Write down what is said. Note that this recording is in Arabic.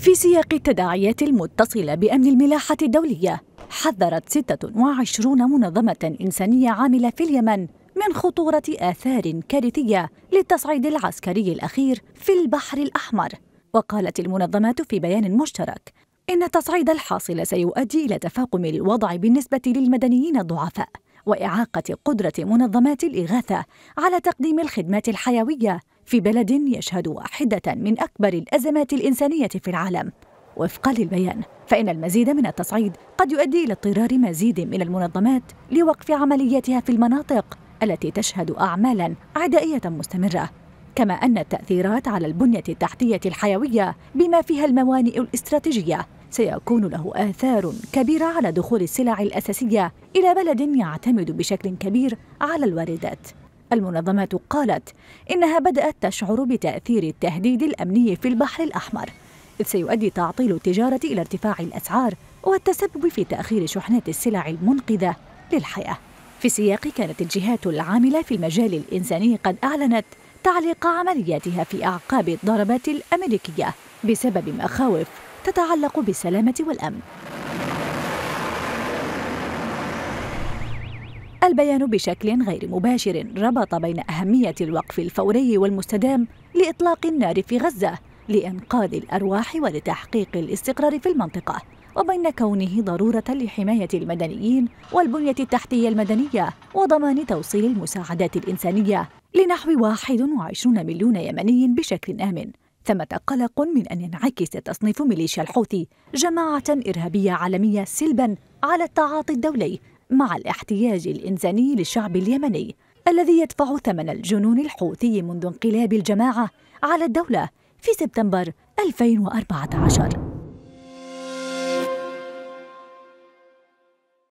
في سياق التداعيات المتصلة بأمن الملاحة الدولية حذرت 26 منظمة إنسانية عاملة في اليمن من خطورة آثار كارثية للتصعيد العسكري الأخير في البحر الأحمر وقالت المنظمات في بيان مشترك إن التصعيد الحاصل سيؤدي إلى تفاقم الوضع بالنسبة للمدنيين الضعفاء وإعاقة قدرة منظمات الإغاثة على تقديم الخدمات الحيوية في بلد يشهد واحدة من أكبر الأزمات الإنسانية في العالم وفقا للبيان فإن المزيد من التصعيد قد يؤدي إلى اضطرار مزيد من المنظمات لوقف عملياتها في المناطق التي تشهد أعمالا عدائية مستمرة كما أن التأثيرات على البنية التحتية الحيوية بما فيها الموانئ الاستراتيجية سيكون له آثار كبيرة على دخول السلع الأساسية إلى بلد يعتمد بشكل كبير على الواردات المنظمة قالت إنها بدأت تشعر بتأثير التهديد الأمني في البحر الأحمر إذ سيؤدي تعطيل التجارة إلى ارتفاع الأسعار والتسبب في تأخير شحنات السلع المنقذة للحياة في سياق كانت الجهات العاملة في المجال الإنساني قد أعلنت تعليق عملياتها في أعقاب الضربات الأمريكية بسبب مخاوف تتعلق بالسلامة والأمن البيان بشكل غير مباشر ربط بين أهمية الوقف الفوري والمستدام لإطلاق النار في غزة لإنقاذ الأرواح ولتحقيق الاستقرار في المنطقة وبين كونه ضرورة لحماية المدنيين والبنية التحتية المدنية وضمان توصيل المساعدات الإنسانية لنحو 21 مليون يمني بشكل آمن ثمة قلق من أن ينعكس تصنيف ميليشيا الحوثي جماعة إرهابية عالمية سلباً على التعاطي الدولي مع الاحتياج الإنساني للشعب اليمني الذي يدفع ثمن الجنون الحوثي منذ انقلاب الجماعة على الدولة في سبتمبر 2014